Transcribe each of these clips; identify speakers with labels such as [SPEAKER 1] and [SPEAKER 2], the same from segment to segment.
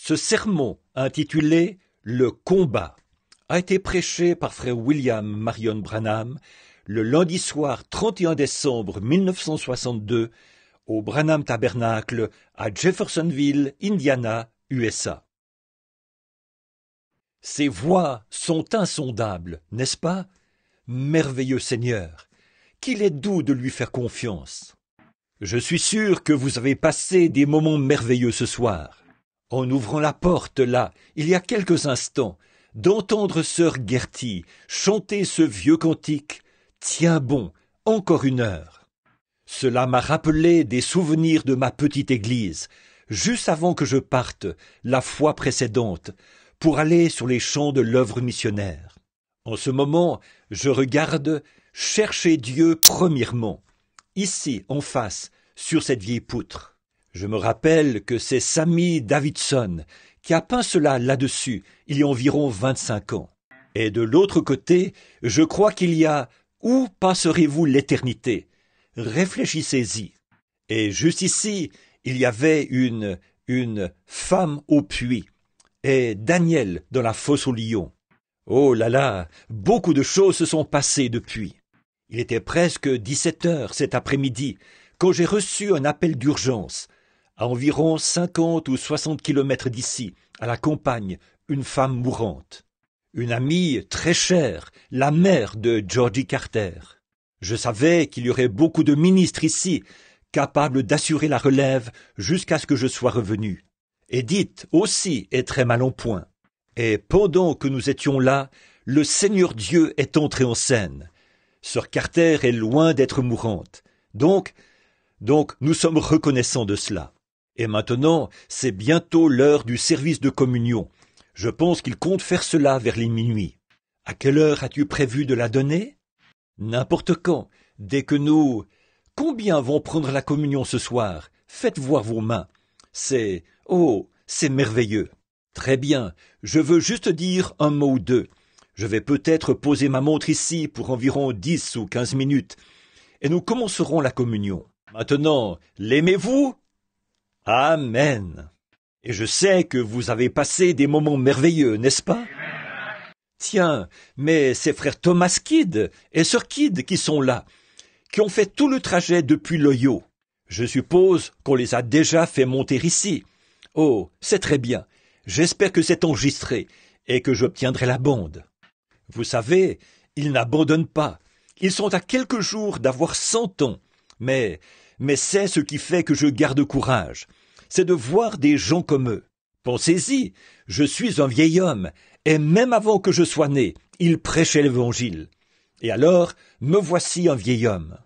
[SPEAKER 1] Ce sermon, intitulé Le combat, a été prêché par frère William Marion Branham le lundi soir 31 décembre 1962 au Branham Tabernacle à Jeffersonville, Indiana, USA. Ces voix sont insondables, n'est-ce pas Merveilleux Seigneur, qu'il est doux de lui faire confiance. Je suis sûr que vous avez passé des moments merveilleux ce soir en ouvrant la porte là, il y a quelques instants, d'entendre sœur Gertie chanter ce vieux cantique. Tiens bon, encore une heure. Cela m'a rappelé des souvenirs de ma petite église, juste avant que je parte, la fois précédente, pour aller sur les champs de l'œuvre missionnaire. En ce moment, je regarde chercher Dieu premièrement, ici, en face, sur cette vieille poutre. Je me rappelle que c'est Sammy Davidson qui a peint cela là-dessus il y a environ 25 ans. Et de l'autre côté, je crois qu'il y a Où passerez-vous l'éternité Réfléchissez-y. Et juste ici, il y avait une, une femme au puits et Daniel dans la fosse au lion. Oh là là, beaucoup de choses se sont passées depuis. Il était presque 17 heures cet après-midi quand j'ai reçu un appel d'urgence. À environ cinquante ou soixante kilomètres d'ici, à la campagne, une femme mourante. Une amie très chère, la mère de Georgie Carter. Je savais qu'il y aurait beaucoup de ministres ici, capables d'assurer la relève jusqu'à ce que je sois revenu. Edith aussi est très mal en point. Et pendant que nous étions là, le Seigneur Dieu est entré en scène. Sœur Carter est loin d'être mourante. Donc, donc, nous sommes reconnaissants de cela. Et maintenant, c'est bientôt l'heure du service de communion. Je pense qu'il compte faire cela vers les minuit. À quelle heure as-tu prévu de la donner N'importe quand, dès que nous... Combien vont prendre la communion ce soir Faites voir vos mains. C'est... Oh, c'est merveilleux. Très bien, je veux juste dire un mot ou deux. Je vais peut-être poser ma montre ici pour environ dix ou quinze minutes, et nous commencerons la communion. Maintenant, l'aimez-vous Amen. Et je sais que vous avez passé des moments merveilleux, n'est-ce pas Tiens, mais c'est frère Thomas Kidd et Sir Kid qui sont là, qui ont fait tout le trajet depuis Loyo. Je suppose qu'on les a déjà fait monter ici. Oh, c'est très bien. J'espère que c'est enregistré et que j'obtiendrai la bande. Vous savez, ils n'abandonnent pas. Ils sont à quelques jours d'avoir cent ans. Mais, mais c'est ce qui fait que je garde courage c'est de voir des gens comme eux. Pensez-y, je suis un vieil homme, et même avant que je sois né, ils prêchaient l'Évangile. Et alors, me voici un vieil homme.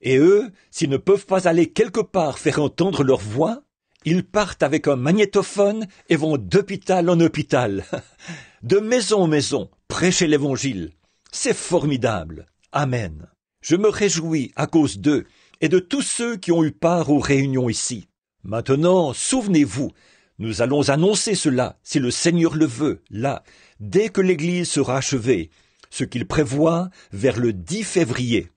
[SPEAKER 1] Et eux, s'ils ne peuvent pas aller quelque part faire entendre leur voix, ils partent avec un magnétophone et vont d'hôpital en hôpital, de maison en maison, prêcher l'Évangile. C'est formidable. Amen. Je me réjouis à cause d'eux et de tous ceux qui ont eu part aux réunions ici. Maintenant, souvenez-vous, nous allons annoncer cela, si le Seigneur le veut, là, dès que l'Église sera achevée, ce qu'il prévoit vers le 10 février.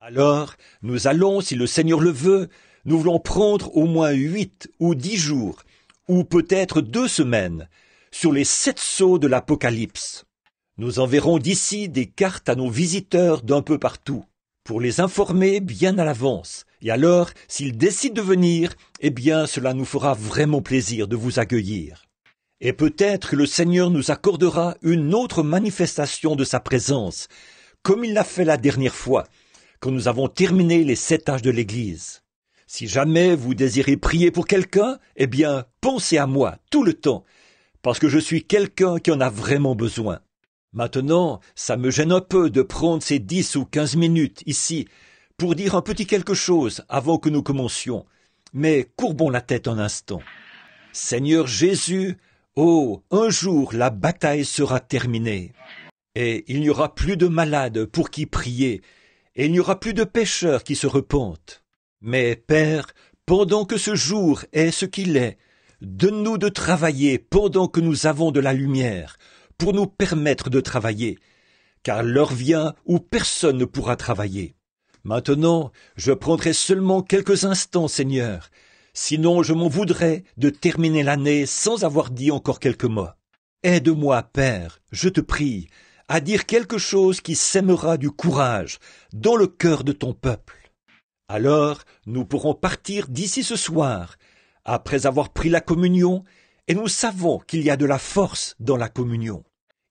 [SPEAKER 1] Alors, nous allons, si le Seigneur le veut, nous voulons prendre au moins huit ou dix jours, ou peut-être deux semaines, sur les sept sceaux de l'Apocalypse. Nous enverrons d'ici des cartes à nos visiteurs d'un peu partout, pour les informer bien à l'avance, et alors, s'il décide de venir, eh bien, cela nous fera vraiment plaisir de vous accueillir. Et peut-être que le Seigneur nous accordera une autre manifestation de sa présence, comme il l'a fait la dernière fois, quand nous avons terminé les sept âges de l'Église. Si jamais vous désirez prier pour quelqu'un, eh bien, pensez à moi tout le temps, parce que je suis quelqu'un qui en a vraiment besoin. Maintenant, ça me gêne un peu de prendre ces dix ou quinze minutes ici pour dire un petit quelque chose avant que nous commencions, mais courbons la tête un instant. Seigneur Jésus, oh, un jour la bataille sera terminée, et il n'y aura plus de malades pour qui prier, et il n'y aura plus de pécheurs qui se repentent. Mais Père, pendant que ce jour est ce qu'il est, donne-nous de travailler pendant que nous avons de la lumière, pour nous permettre de travailler, car l'heure vient où personne ne pourra travailler. Maintenant, je prendrai seulement quelques instants, Seigneur, sinon je m'en voudrais de terminer l'année sans avoir dit encore quelques mots. Aide-moi, Père, je te prie, à dire quelque chose qui sèmera du courage dans le cœur de ton peuple. Alors nous pourrons partir d'ici ce soir, après avoir pris la communion, et nous savons qu'il y a de la force dans la communion.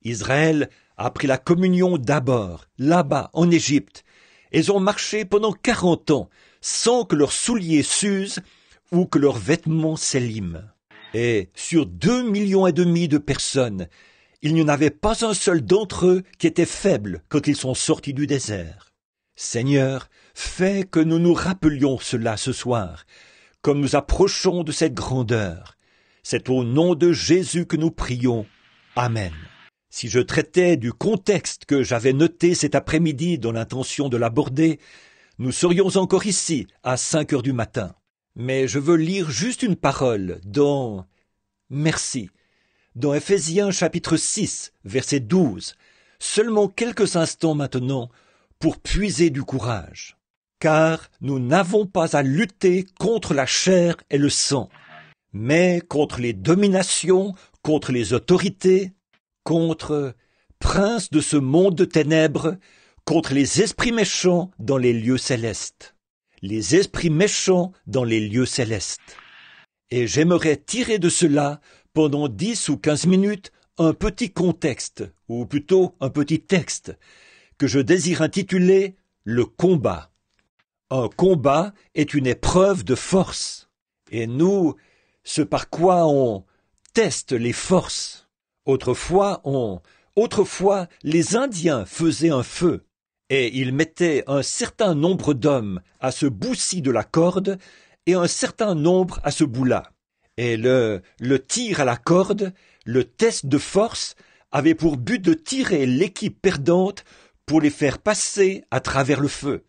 [SPEAKER 1] Israël a pris la communion d'abord, là-bas, en Égypte, ils ont marché pendant quarante ans sans que leurs souliers s'usent ou que leurs vêtements s'éliment. Et sur deux millions et demi de personnes, il n'y en avait pas un seul d'entre eux qui était faible quand ils sont sortis du désert. Seigneur, fais que nous nous rappelions cela ce soir, comme nous approchons de cette grandeur. C'est au nom de Jésus que nous prions. Amen. Si je traitais du contexte que j'avais noté cet après-midi dans l'intention de l'aborder, nous serions encore ici à cinq heures du matin. Mais je veux lire juste une parole dans Merci, dans Ephésiens chapitre 6, verset 12, seulement quelques instants maintenant, pour puiser du courage. Car nous n'avons pas à lutter contre la chair et le sang, mais contre les dominations, contre les autorités, contre prince de ce monde de ténèbres, contre les esprits méchants dans les lieux célestes. Les esprits méchants dans les lieux célestes. Et j'aimerais tirer de cela, pendant dix ou quinze minutes, un petit contexte, ou plutôt un petit texte, que je désire intituler Le combat. Un combat est une épreuve de force. Et nous, ce par quoi on teste les forces, Autrefois, on, autrefois, les Indiens faisaient un feu, et ils mettaient un certain nombre d'hommes à ce bout-ci de la corde, et un certain nombre à ce bout-là. Et le, le tir à la corde, le test de force, avait pour but de tirer l'équipe perdante pour les faire passer à travers le feu.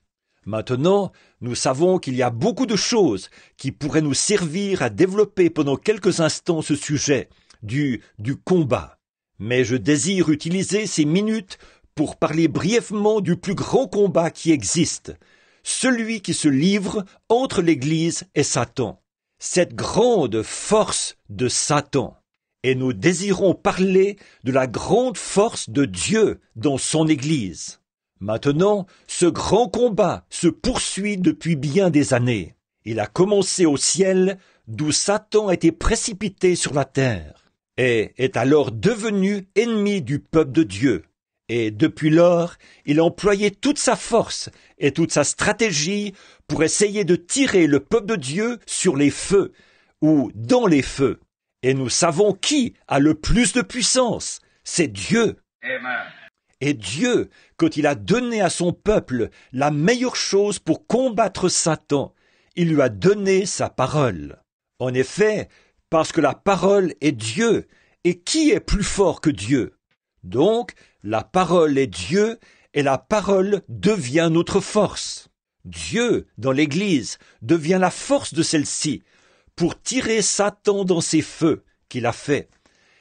[SPEAKER 1] Maintenant, nous savons qu'il y a beaucoup de choses qui pourraient nous servir à développer pendant quelques instants ce sujet, du, combat. Mais je désire utiliser ces minutes pour parler brièvement du plus grand combat qui existe, celui qui se livre entre l'Église et Satan, cette grande force de Satan. Et nous désirons parler de la grande force de Dieu dans son Église. Maintenant, ce grand combat se poursuit depuis bien des années. Il a commencé au ciel, d'où Satan a été précipité sur la terre est alors devenu ennemi du peuple de Dieu. Et depuis lors, il a employé toute sa force et toute sa stratégie pour essayer de tirer le peuple de Dieu sur les feux, ou dans les feux. Et nous savons qui a le plus de puissance. C'est Dieu. Et Dieu, quand il a donné à son peuple la meilleure chose pour combattre Satan, il lui a donné sa parole. En effet, parce que la parole est Dieu, et qui est plus fort que Dieu Donc, la parole est Dieu, et la parole devient notre force. Dieu, dans l'Église, devient la force de celle-ci, pour tirer Satan dans ses feux qu'il a fait.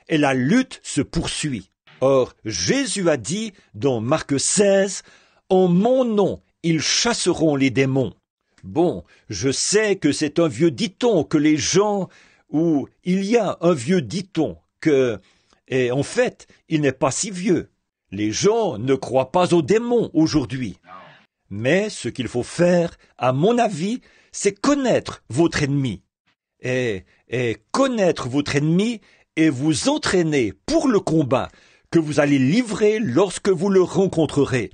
[SPEAKER 1] Et la lutte se poursuit. Or, Jésus a dit, dans Marc 16, En mon nom, ils chasseront les démons. Bon, je sais que c'est un vieux dit-on que les gens où il y a un vieux dit-on que, et en fait, il n'est pas si vieux. Les gens ne croient pas aux démons aujourd'hui. Mais ce qu'il faut faire, à mon avis, c'est connaître votre ennemi. Et, et connaître votre ennemi et vous entraîner pour le combat que vous allez livrer lorsque vous le rencontrerez.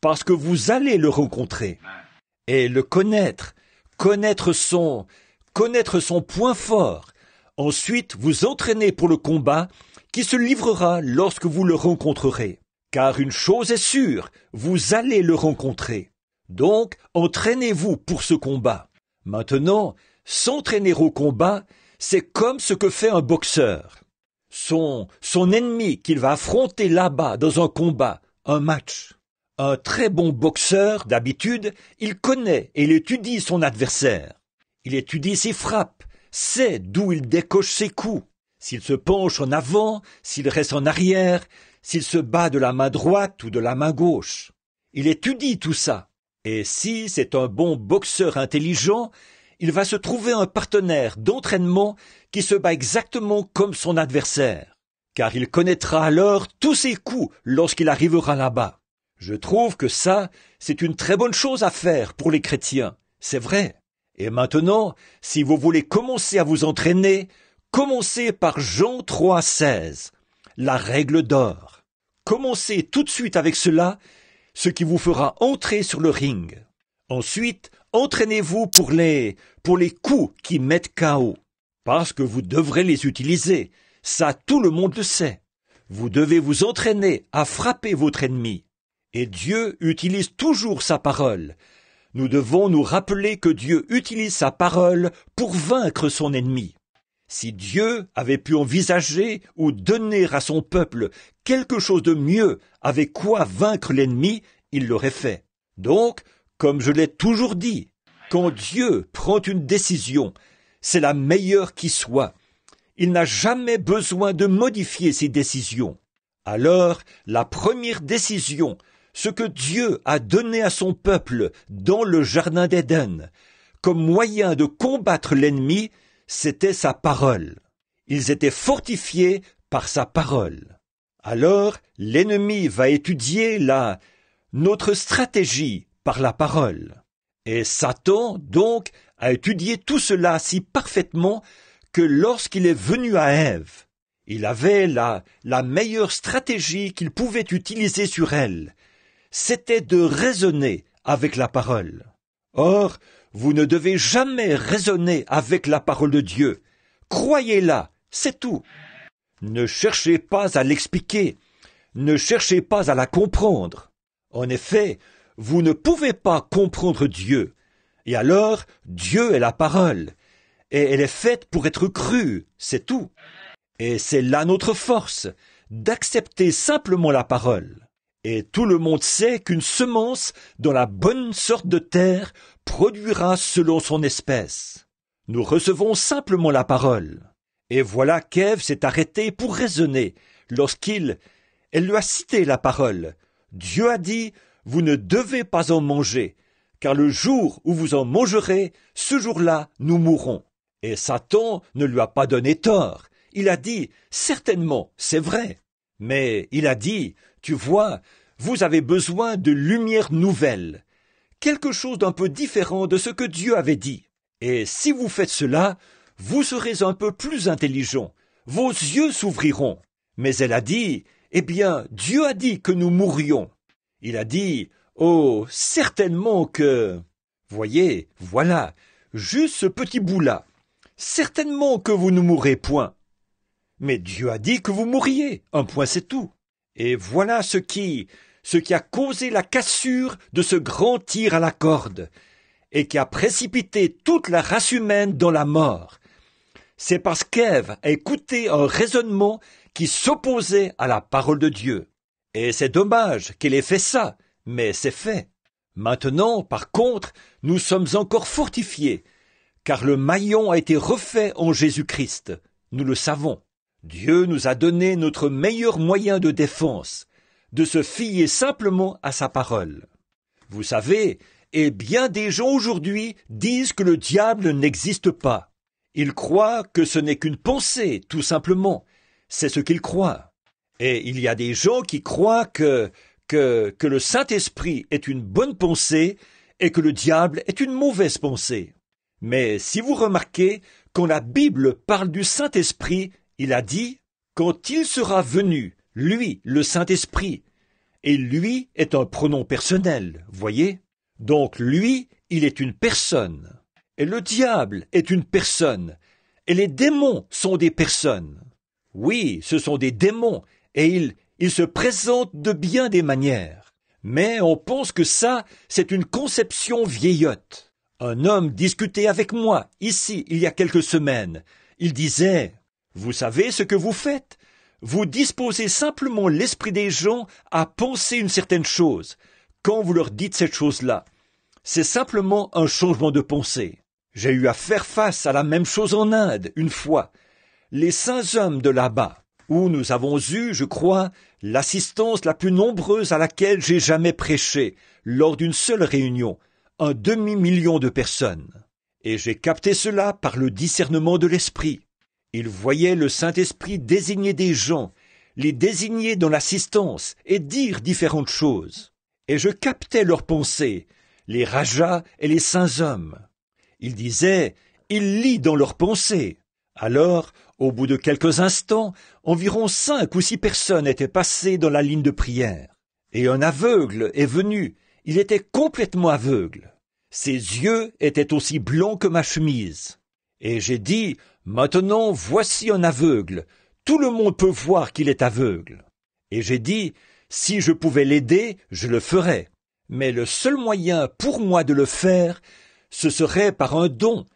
[SPEAKER 1] Parce que vous allez le rencontrer. Et le connaître, connaître son, connaître son point fort, ensuite vous entraîner pour le combat qui se livrera lorsque vous le rencontrerez. Car une chose est sûre, vous allez le rencontrer. Donc, entraînez-vous pour ce combat. Maintenant, s'entraîner au combat, c'est comme ce que fait un boxeur. Son, son ennemi qu'il va affronter là-bas dans un combat, un match. Un très bon boxeur, d'habitude, il connaît et étudie son adversaire. Il étudie ses frappes, sait d'où il décoche ses coups, s'il se penche en avant, s'il reste en arrière, s'il se bat de la main droite ou de la main gauche. Il étudie tout ça. Et si c'est un bon boxeur intelligent, il va se trouver un partenaire d'entraînement qui se bat exactement comme son adversaire, car il connaîtra alors tous ses coups lorsqu'il arrivera là-bas. Je trouve que ça, c'est une très bonne chose à faire pour les chrétiens, c'est vrai. Et maintenant, si vous voulez commencer à vous entraîner, commencez par Jean 3,16, la règle d'or. Commencez tout de suite avec cela, ce qui vous fera entrer sur le ring. Ensuite, entraînez-vous pour les, pour les coups qui mettent KO, parce que vous devrez les utiliser. Ça, tout le monde le sait. Vous devez vous entraîner à frapper votre ennemi. Et Dieu utilise toujours sa parole, nous devons nous rappeler que Dieu utilise sa parole pour vaincre son ennemi. Si Dieu avait pu envisager ou donner à son peuple quelque chose de mieux avec quoi vaincre l'ennemi, il l'aurait fait. Donc, comme je l'ai toujours dit, quand Dieu prend une décision, c'est la meilleure qui soit. Il n'a jamais besoin de modifier ses décisions. Alors, la première décision ce que Dieu a donné à son peuple dans le Jardin d'Éden comme moyen de combattre l'ennemi, c'était sa parole. Ils étaient fortifiés par sa parole. Alors l'ennemi va étudier la notre stratégie par la parole. Et Satan, donc, a étudié tout cela si parfaitement que lorsqu'il est venu à Ève, il avait la, la meilleure stratégie qu'il pouvait utiliser sur elle, c'était de raisonner avec la parole. Or, vous ne devez jamais raisonner avec la parole de Dieu. Croyez-la, c'est tout. Ne cherchez pas à l'expliquer, ne cherchez pas à la comprendre. En effet, vous ne pouvez pas comprendre Dieu. Et alors, Dieu est la parole, et elle est faite pour être crue, c'est tout. Et c'est là notre force, d'accepter simplement la parole. Et tout le monde sait qu'une semence dans la bonne sorte de terre produira selon son espèce. Nous recevons simplement la parole. Et voilà qu'Ève s'est arrêtée pour raisonner lorsqu'il, elle lui a cité la parole. Dieu a dit, vous ne devez pas en manger, car le jour où vous en mangerez, ce jour-là, nous mourrons. Et Satan ne lui a pas donné tort. Il a dit, certainement, c'est vrai. Mais il a dit, tu vois, vous avez besoin de lumière nouvelle, quelque chose d'un peu différent de ce que Dieu avait dit. Et si vous faites cela, vous serez un peu plus intelligent, vos yeux s'ouvriront. Mais elle a dit, Eh bien, Dieu a dit que nous mourrions. Il a dit, Oh, certainement que... Voyez, voilà, juste ce petit bout-là. Certainement que vous ne mourrez point. Mais Dieu a dit que vous mourriez, un point c'est tout. Et voilà ce qui, ce qui a causé la cassure de ce grand tir à la corde, et qui a précipité toute la race humaine dans la mort. C'est parce qu'Ève a écouté un raisonnement qui s'opposait à la parole de Dieu. Et c'est dommage qu'elle ait fait ça, mais c'est fait. Maintenant, par contre, nous sommes encore fortifiés, car le maillon a été refait en Jésus-Christ. Nous le savons. Dieu nous a donné notre meilleur moyen de défense, de se fier simplement à sa parole. Vous savez, et bien des gens aujourd'hui disent que le diable n'existe pas. Ils croient que ce n'est qu'une pensée, tout simplement. C'est ce qu'ils croient. Et il y a des gens qui croient que, que, que le Saint-Esprit est une bonne pensée et que le diable est une mauvaise pensée. Mais si vous remarquez, quand la Bible parle du Saint-Esprit, il a dit, Quand il sera venu, lui, le Saint-Esprit, et lui est un pronom personnel, voyez Donc lui, il est une personne. Et le diable est une personne. Et les démons sont des personnes. Oui, ce sont des démons, et ils, ils se présentent de bien des manières. Mais on pense que ça, c'est une conception vieillotte. Un homme discutait avec moi, ici, il y a quelques semaines. Il disait, vous savez ce que vous faites. Vous disposez simplement l'esprit des gens à penser une certaine chose quand vous leur dites cette chose-là. C'est simplement un changement de pensée. J'ai eu à faire face à la même chose en Inde, une fois. Les saints hommes de là-bas, où nous avons eu, je crois, l'assistance la plus nombreuse à laquelle j'ai jamais prêché, lors d'une seule réunion, un demi-million de personnes. Et j'ai capté cela par le discernement de l'esprit. Il voyait le Saint-Esprit désigner des gens, les désigner dans l'assistance et dire différentes choses. Et je captais leurs pensées, les rajas et les saints hommes. Il disait, il lit dans leurs pensées. Alors, au bout de quelques instants, environ cinq ou six personnes étaient passées dans la ligne de prière. Et un aveugle est venu. Il était complètement aveugle. Ses yeux étaient aussi blancs que ma chemise. Et j'ai dit, Maintenant voici un aveugle, tout le monde peut voir qu'il est aveugle. Et j'ai dit, si je pouvais l'aider, je le ferais. Mais le seul moyen pour moi de le faire, ce serait par un don,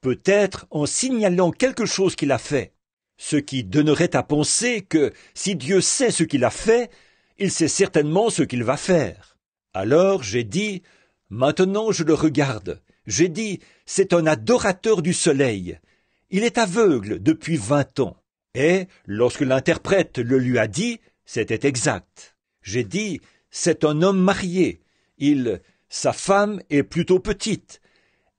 [SPEAKER 1] peut-être en signalant quelque chose qu'il a fait. Ce qui donnerait à penser que si Dieu sait ce qu'il a fait, il sait certainement ce qu'il va faire. Alors j'ai dit, maintenant je le regarde. J'ai dit, c'est un adorateur du soleil. Il est aveugle depuis vingt ans. Et, lorsque l'interprète le lui a dit, c'était exact. J'ai dit, c'est un homme marié. Il, sa femme est plutôt petite.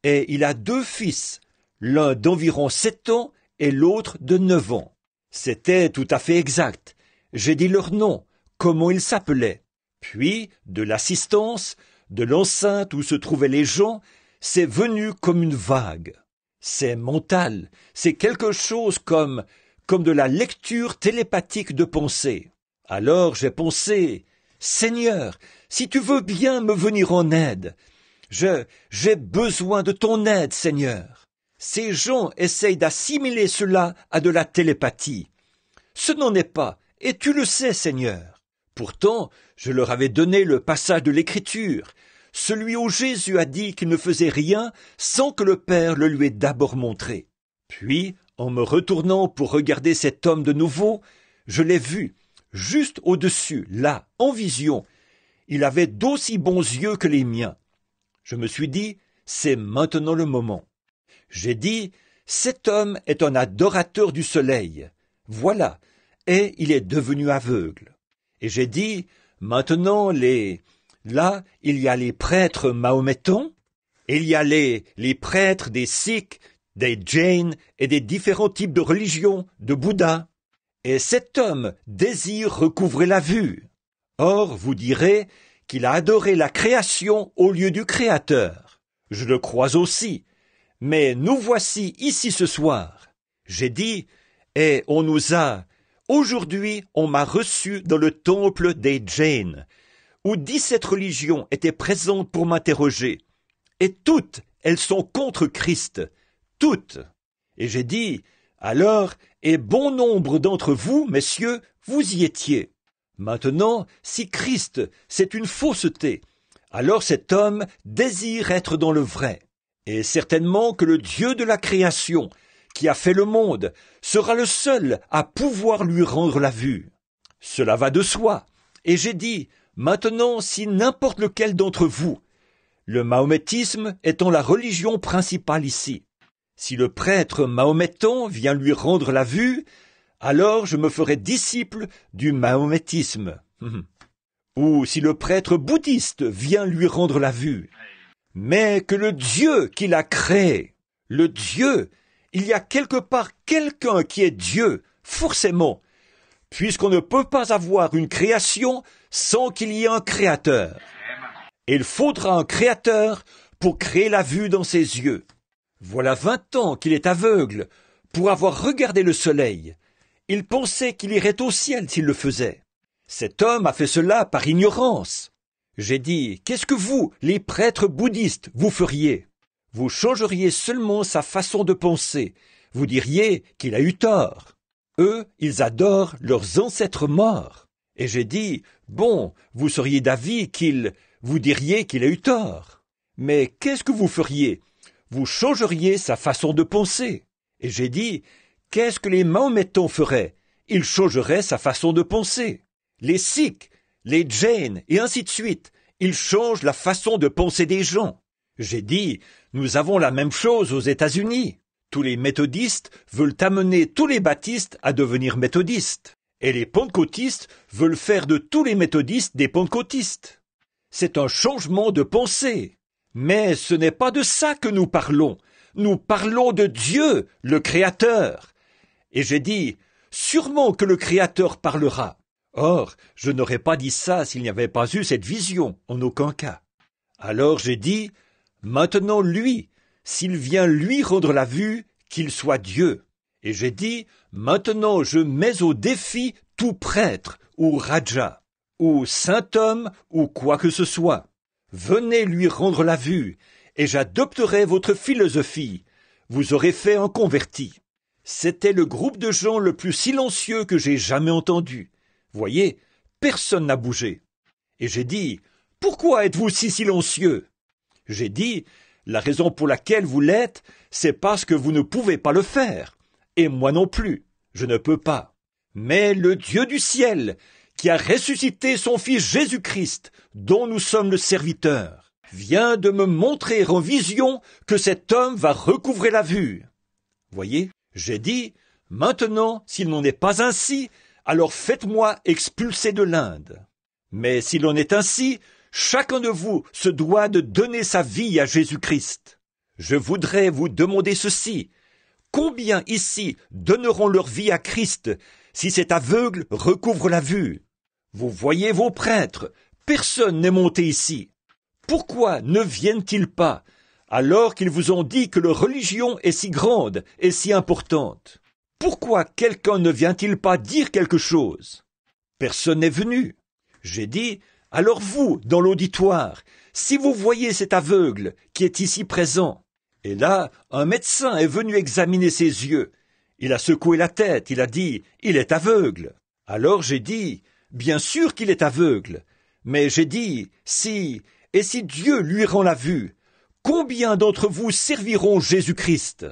[SPEAKER 1] Et il a deux fils, l'un d'environ sept ans et l'autre de neuf ans. C'était tout à fait exact. J'ai dit leur nom, comment ils s'appelaient. Puis, de l'assistance, de l'enceinte où se trouvaient les gens, c'est venu comme une vague, c'est mental, c'est quelque chose comme, comme de la lecture télépathique de pensée. Alors j'ai pensé, Seigneur, si tu veux bien me venir en aide, je, j'ai besoin de ton aide, Seigneur. Ces gens essayent d'assimiler cela à de la télépathie. Ce n'en est pas, et tu le sais, Seigneur. Pourtant, je leur avais donné le passage de l'écriture, celui où Jésus a dit qu'il ne faisait rien sans que le Père le lui ait d'abord montré. Puis, en me retournant pour regarder cet homme de nouveau, je l'ai vu, juste au-dessus, là, en vision. Il avait d'aussi bons yeux que les miens. Je me suis dit, c'est maintenant le moment. J'ai dit, cet homme est un adorateur du soleil. Voilà, et il est devenu aveugle. Et j'ai dit, maintenant les Là, il y a les prêtres mahométans, il y a les, prêtres des Sikhs, des Jains et des différents types de religions, de Bouddha. Et cet homme désire recouvrer la vue. Or, vous direz qu'il a adoré la création au lieu du Créateur. Je le crois aussi. Mais nous voici ici ce soir. J'ai dit, et eh, on nous a. Aujourd'hui, on m'a reçu dans le temple des Jains, où dix-sept religions étaient présentes pour m'interroger, et toutes, elles sont contre Christ, toutes. Et j'ai dit, alors, et bon nombre d'entre vous, messieurs, vous y étiez. Maintenant, si Christ, c'est une fausseté, alors cet homme désire être dans le vrai. Et certainement que le Dieu de la création, qui a fait le monde, sera le seul à pouvoir lui rendre la vue. Cela va de soi. Et j'ai dit, Maintenant, si n'importe lequel d'entre vous, le mahométisme étant la religion principale ici, si le prêtre mahométan vient lui rendre la vue, alors je me ferai disciple du mahométisme. Ou si le prêtre bouddhiste vient lui rendre la vue. Mais que le Dieu qui l'a créé, le Dieu, il y a quelque part quelqu'un qui est Dieu, forcément, puisqu'on ne peut pas avoir une création sans qu'il y ait un créateur. Il faudra un créateur pour créer la vue dans ses yeux. Voilà vingt ans qu'il est aveugle pour avoir regardé le soleil. Il pensait qu'il irait au ciel s'il le faisait. Cet homme a fait cela par ignorance. J'ai dit, qu'est-ce que vous, les prêtres bouddhistes, vous feriez Vous changeriez seulement sa façon de penser. Vous diriez qu'il a eu tort. Eux, ils adorent leurs ancêtres morts. Et j'ai dit, Bon, vous seriez d'avis qu'il vous diriez qu'il a eu tort. Mais qu'est-ce que vous feriez Vous changeriez sa façon de penser. Et j'ai dit, qu'est-ce que les Mahométans feraient Ils changeraient sa façon de penser. Les Sikhs, les Jains, et ainsi de suite, ils changent la façon de penser des gens. J'ai dit, nous avons la même chose aux États-Unis. Tous les méthodistes veulent amener tous les baptistes à devenir méthodistes. Et les pentecôtistes veulent faire de tous les méthodistes des pentecôtistes. C'est un changement de pensée. Mais ce n'est pas de ça que nous parlons. Nous parlons de Dieu, le Créateur. Et j'ai dit, sûrement que le Créateur parlera. Or, je n'aurais pas dit ça s'il n'y avait pas eu cette vision, en aucun cas. Alors j'ai dit, maintenant lui, s'il vient lui rendre la vue, qu'il soit Dieu. Et j'ai dit, maintenant je mets au défi tout prêtre ou raja, ou saint homme ou quoi que ce soit. Venez lui rendre la vue, et j'adopterai votre philosophie. Vous aurez fait un converti. C'était le groupe de gens le plus silencieux que j'ai jamais entendu. Voyez, personne n'a bougé. Et j'ai dit, pourquoi êtes-vous si silencieux? J'ai dit, la raison pour laquelle vous l'êtes, c'est parce que vous ne pouvez pas le faire et moi non plus, je ne peux pas. Mais le Dieu du ciel, qui a ressuscité son Fils Jésus-Christ, dont nous sommes le serviteur, vient de me montrer en vision que cet homme va recouvrer la vue. Voyez, j'ai dit, maintenant, s'il n'en est pas ainsi, alors faites-moi expulser de l'Inde. Mais s'il en est ainsi, chacun de vous se doit de donner sa vie à Jésus-Christ. Je voudrais vous demander ceci. Combien ici donneront leur vie à Christ si cet aveugle recouvre la vue Vous voyez vos prêtres, personne n'est monté ici. Pourquoi ne viennent-ils pas alors qu'ils vous ont dit que leur religion est si grande et si importante Pourquoi quelqu'un ne vient-il pas dire quelque chose Personne n'est venu. J'ai dit, alors vous, dans l'auditoire, si vous voyez cet aveugle qui est ici présent, et là, un médecin est venu examiner ses yeux. Il a secoué la tête, il a dit Il est aveugle. Alors j'ai dit Bien sûr qu'il est aveugle. Mais j'ai dit Si, et si Dieu lui rend la vue, combien d'entre vous serviront Jésus-Christ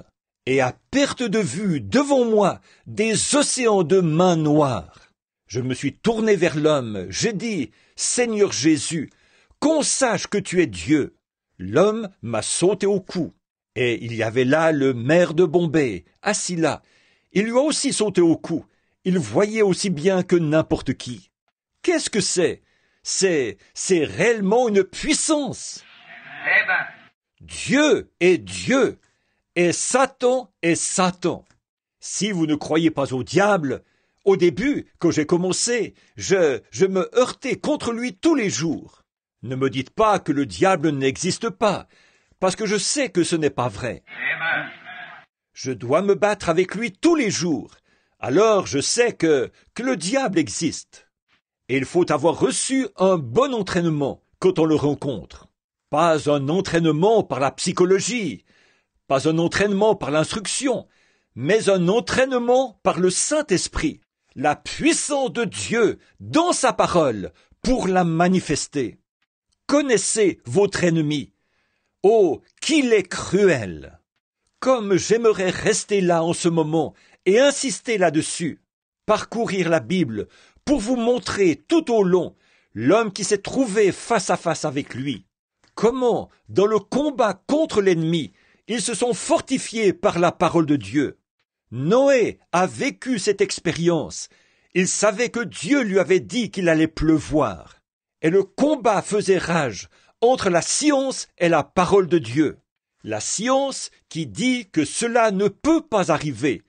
[SPEAKER 1] Et à perte de vue, devant moi, des océans de mains noires. Je me suis tourné vers l'homme, j'ai dit Seigneur Jésus, qu'on sache que tu es Dieu. L'homme m'a sauté au cou. Et il y avait là le maire de Bombay, assis là. Il lui a aussi sauté au cou. Il voyait aussi bien que n'importe qui. Qu'est-ce que c'est C'est, c'est réellement une puissance. Eh ben. Dieu est Dieu, et Satan est Satan. Si vous ne croyez pas au diable, au début, quand j'ai commencé, je, je me heurtais contre lui tous les jours. Ne me dites pas que le diable n'existe pas, parce que je sais que ce n'est pas vrai. Je dois me battre avec lui tous les jours. Alors je sais que, que le diable existe. Et il faut avoir reçu un bon entraînement quand on le rencontre. Pas un entraînement par la psychologie, pas un entraînement par l'instruction, mais un entraînement par le Saint-Esprit, la puissance de Dieu dans sa parole pour la manifester. Connaissez votre ennemi Oh, qu'il est cruel Comme j'aimerais rester là en ce moment et insister là-dessus, parcourir la Bible pour vous montrer tout au long l'homme qui s'est trouvé face à face avec lui, comment, dans le combat contre l'ennemi, ils se sont fortifiés par la parole de Dieu. Noé a vécu cette expérience. Il savait que Dieu lui avait dit qu'il allait pleuvoir. Et le combat faisait rage entre la science et la parole de Dieu. La science qui dit que cela ne peut pas arriver.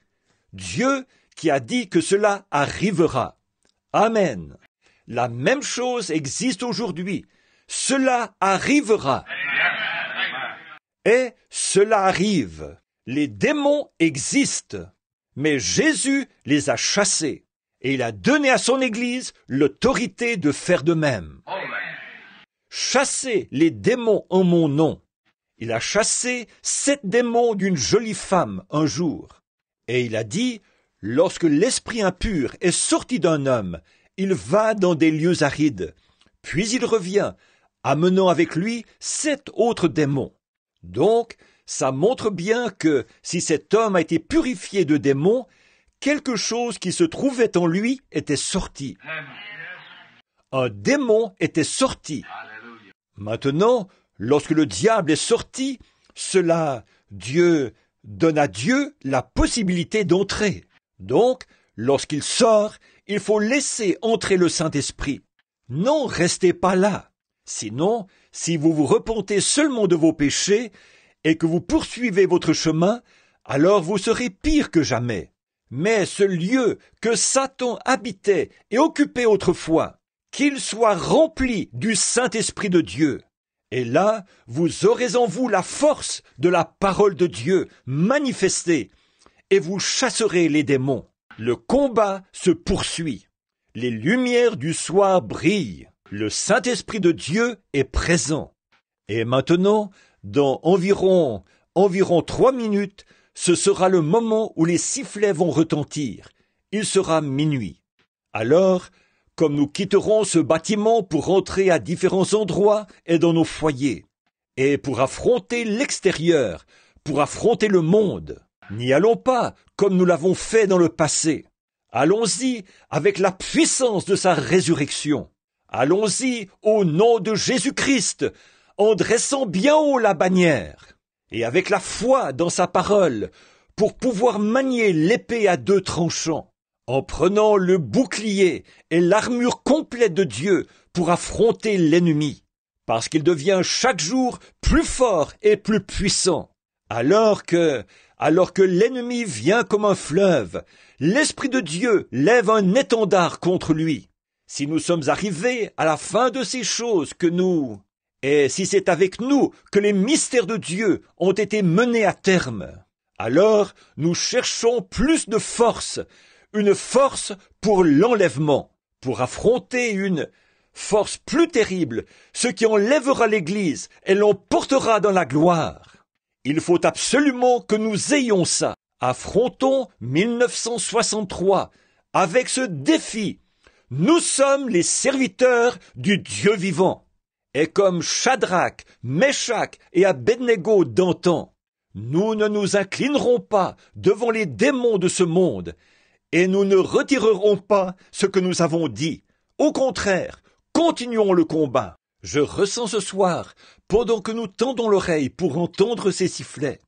[SPEAKER 1] Dieu qui a dit que cela arrivera. Amen. La même chose existe aujourd'hui. Cela arrivera. Et cela arrive. Les démons existent. Mais Jésus les a chassés. Et il a donné à son Église l'autorité de faire de même. Chassez les démons en mon nom. Il a chassé sept démons d'une jolie femme un jour. Et il a dit, Lorsque l'esprit impur est sorti d'un homme, il va dans des lieux arides, puis il revient, amenant avec lui sept autres démons. Donc, ça montre bien que si cet homme a été purifié de démons, quelque chose qui se trouvait en lui était sorti. Un démon était sorti. Maintenant, lorsque le diable est sorti, cela, Dieu donne à Dieu la possibilité d'entrer. Donc, lorsqu'il sort, il faut laisser entrer le Saint-Esprit. Non, restez pas là. Sinon, si vous vous repentez seulement de vos péchés et que vous poursuivez votre chemin, alors vous serez pire que jamais. Mais ce lieu que Satan habitait et occupait autrefois, qu'il soit rempli du Saint-Esprit de Dieu. Et là, vous aurez en vous la force de la parole de Dieu manifestée, et vous chasserez les démons. Le combat se poursuit. Les lumières du soir brillent. Le Saint-Esprit de Dieu est présent. Et maintenant, dans environ, environ trois minutes, ce sera le moment où les sifflets vont retentir. Il sera minuit. Alors, comme nous quitterons ce bâtiment pour rentrer à différents endroits et dans nos foyers, et pour affronter l'extérieur, pour affronter le monde. N'y allons pas comme nous l'avons fait dans le passé. Allons-y avec la puissance de sa résurrection. Allons-y au nom de Jésus-Christ, en dressant bien haut la bannière, et avec la foi dans sa parole, pour pouvoir manier l'épée à deux tranchants en prenant le bouclier et l'armure complète de Dieu pour affronter l'ennemi, parce qu'il devient chaque jour plus fort et plus puissant. Alors que, alors que l'ennemi vient comme un fleuve, l'Esprit de Dieu lève un étendard contre lui. Si nous sommes arrivés à la fin de ces choses que nous, et si c'est avec nous que les mystères de Dieu ont été menés à terme, alors nous cherchons plus de force une force pour l'enlèvement, pour affronter une force plus terrible, ce qui enlèvera l'Église et l'emportera dans la gloire. Il faut absolument que nous ayons ça. Affrontons 1963 avec ce défi. Nous sommes les serviteurs du Dieu vivant. Et comme Shadrach, Meshach et Abednego d'antan, nous ne nous inclinerons pas devant les démons de ce monde, et nous ne retirerons pas ce que nous avons dit. Au contraire, continuons le combat. Je ressens ce soir, pendant que nous tendons l'oreille pour entendre ces sifflets,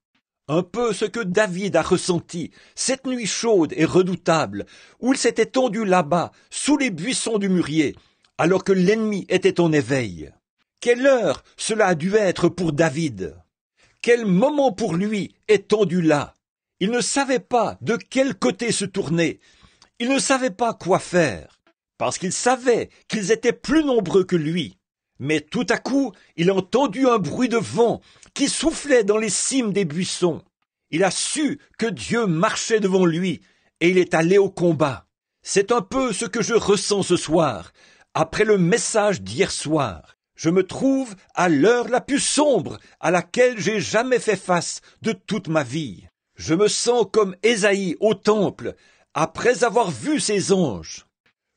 [SPEAKER 1] un peu ce que David a ressenti cette nuit chaude et redoutable, où il s'était tendu là-bas, sous les buissons du mûrier, alors que l'ennemi était en éveil. Quelle heure cela a dû être pour David Quel moment pour lui est tendu là il ne savait pas de quel côté se tourner. Il ne savait pas quoi faire, parce qu'il savait qu'ils étaient plus nombreux que lui. Mais tout à coup, il a entendu un bruit de vent qui soufflait dans les cimes des buissons. Il a su que Dieu marchait devant lui, et il est allé au combat. C'est un peu ce que je ressens ce soir, après le message d'hier soir. Je me trouve à l'heure la plus sombre à laquelle j'ai jamais fait face de toute ma vie. Je me sens comme Ésaïe au temple, après avoir vu ses anges.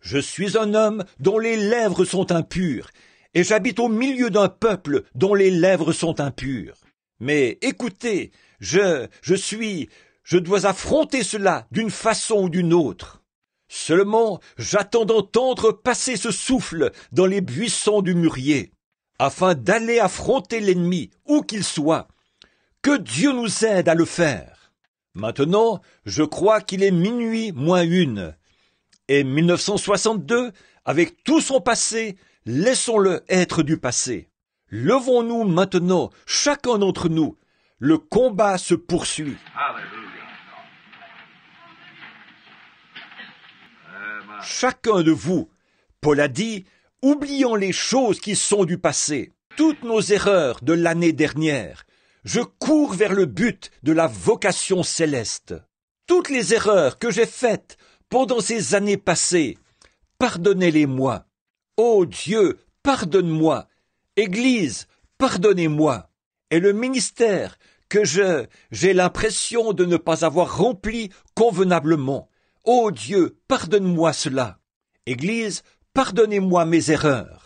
[SPEAKER 1] Je suis un homme dont les lèvres sont impures, et j'habite au milieu d'un peuple dont les lèvres sont impures. Mais écoutez, je, je suis, je dois affronter cela d'une façon ou d'une autre. Seulement, j'attends d'entendre passer ce souffle dans les buissons du mûrier, afin d'aller affronter l'ennemi, où qu'il soit. Que Dieu nous aide à le faire. Maintenant, je crois qu'il est minuit moins une. Et 1962, avec tout son passé, laissons-le être du passé. Levons-nous maintenant, chacun d'entre nous. Le combat se poursuit. Chacun de vous, Paul a dit, oublions les choses qui sont du passé, toutes nos erreurs de l'année dernière, je cours vers le but de la vocation céleste. Toutes les erreurs que j'ai faites pendant ces années passées, pardonnez-les-moi. Ô oh Dieu, pardonne-moi. Église, pardonnez-moi. Et le ministère que je, j'ai l'impression de ne pas avoir rempli convenablement. Ô oh Dieu, pardonne-moi cela. Église, pardonnez-moi mes erreurs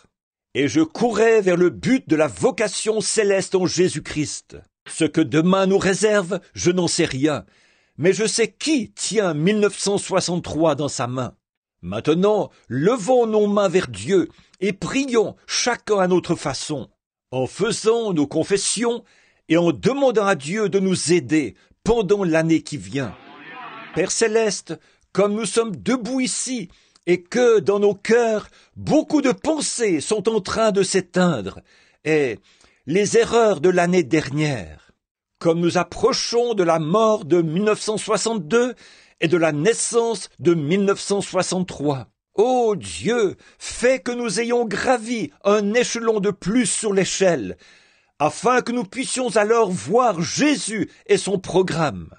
[SPEAKER 1] et je courais vers le but de la vocation céleste en Jésus-Christ. Ce que demain nous réserve, je n'en sais rien, mais je sais qui tient 1963 dans sa main. Maintenant, levons nos mains vers Dieu et prions chacun à notre façon, en faisant nos confessions et en demandant à Dieu de nous aider pendant l'année qui vient. Père céleste, comme nous sommes debout ici, et que dans nos cœurs, beaucoup de pensées sont en train de s'éteindre, et les erreurs de l'année dernière. Comme nous approchons de la mort de 1962 et de la naissance de 1963, Ô Dieu, fais que nous ayons gravi un échelon de plus sur l'échelle, afin que nous puissions alors voir Jésus et son programme.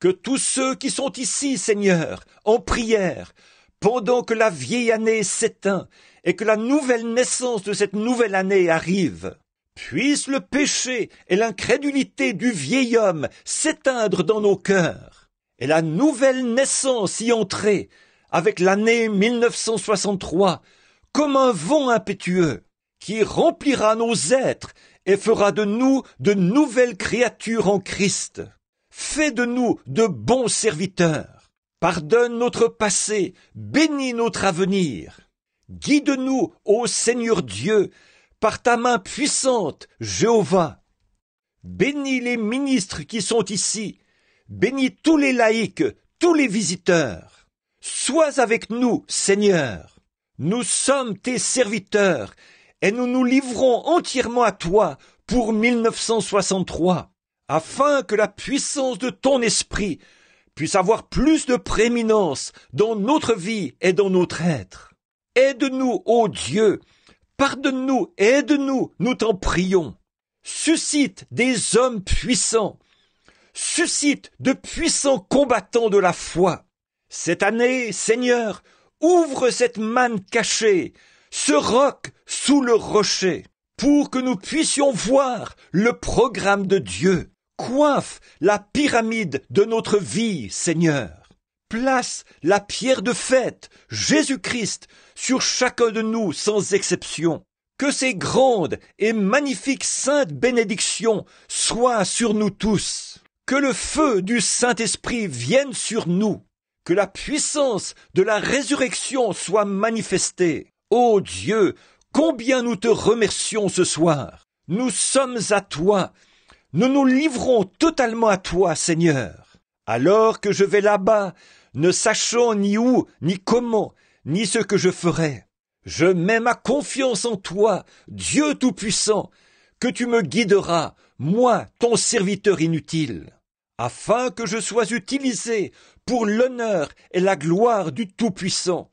[SPEAKER 1] Que tous ceux qui sont ici, Seigneur, en prière, pendant que la vieille année s'éteint et que la nouvelle naissance de cette nouvelle année arrive. puisse le péché et l'incrédulité du vieil homme s'éteindre dans nos cœurs, et la nouvelle naissance y entrer, avec l'année 1963, comme un vent impétueux, qui remplira nos êtres et fera de nous de nouvelles créatures en Christ. Fait de nous de bons serviteurs Pardonne notre passé, bénis notre avenir. Guide-nous, ô Seigneur Dieu, par ta main puissante, Jéhovah. Bénis les ministres qui sont ici, bénis tous les laïcs, tous les visiteurs. Sois avec nous, Seigneur. Nous sommes tes serviteurs, et nous nous livrons entièrement à toi pour 1963, afin que la puissance de ton esprit puisse avoir plus de prééminence dans notre vie et dans notre être. Aide-nous, ô Dieu, pardonne-nous, aide-nous, nous t'en prions. Suscite des hommes puissants, suscite de puissants combattants de la foi. Cette année, Seigneur, ouvre cette manne cachée, ce roc sous le rocher, pour que nous puissions voir le programme de Dieu. Coiffe la pyramide de notre vie, Seigneur. Place la pierre de fête, Jésus-Christ, sur chacun de nous sans exception. Que ces grandes et magnifiques saintes bénédictions soient sur nous tous. Que le feu du Saint-Esprit vienne sur nous. Que la puissance de la résurrection soit manifestée. Ô Dieu, combien nous te remercions ce soir. Nous sommes à toi, nous nous livrons totalement à toi, Seigneur. Alors que je vais là-bas, ne sachant ni où, ni comment, ni ce que je ferai, je mets ma confiance en toi, Dieu Tout-Puissant, que tu me guideras, moi, ton serviteur inutile, afin que je sois utilisé pour l'honneur et la gloire du Tout-Puissant.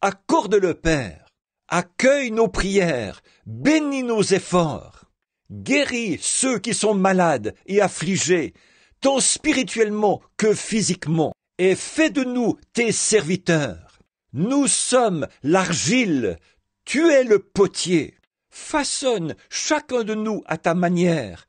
[SPEAKER 1] Accorde-le, Père. Accueille nos prières, bénis nos efforts. Guéris ceux qui sont malades et affligés, tant spirituellement que physiquement, et fais de nous tes serviteurs. Nous sommes l'argile, tu es le potier. Façonne chacun de nous à ta manière,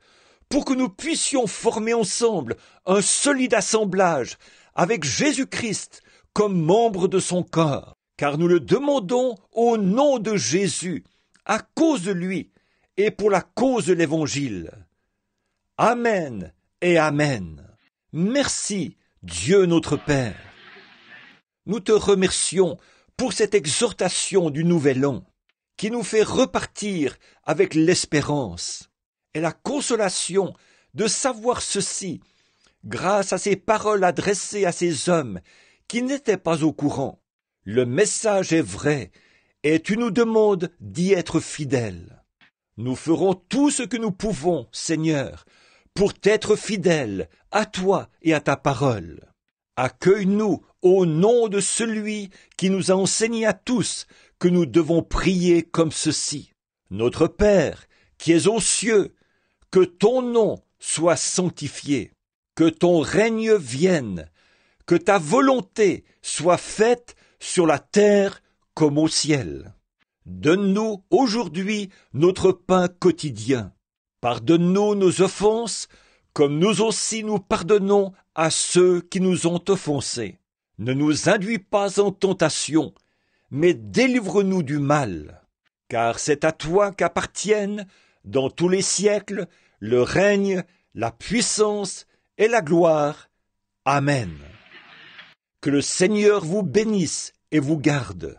[SPEAKER 1] pour que nous puissions former ensemble un solide assemblage avec Jésus-Christ comme membre de son corps, car nous le demandons au nom de Jésus, à cause de lui, et pour la cause de l'Évangile. Amen et Amen. Merci, Dieu notre Père. Nous te remercions pour cette exhortation du Nouvel An, qui nous fait repartir avec l'espérance et la consolation de savoir ceci, grâce à ces paroles adressées à ces hommes qui n'étaient pas au courant. Le message est vrai, et tu nous demandes d'y être fidèles. Nous ferons tout ce que nous pouvons, Seigneur, pour t'être fidèles à toi et à ta parole. Accueille-nous au nom de celui qui nous a enseigné à tous que nous devons prier comme ceci. Notre Père, qui es aux cieux, que ton nom soit sanctifié, que ton règne vienne, que ta volonté soit faite sur la terre comme au ciel. Donne-nous aujourd'hui notre pain quotidien. Pardonne-nous nos offenses, comme nous aussi nous pardonnons à ceux qui nous ont offensés. Ne nous induis pas en tentation, mais délivre-nous du mal. Car c'est à toi qu'appartiennent, dans tous les siècles, le règne, la puissance et la gloire. Amen. Que le Seigneur vous bénisse et vous garde.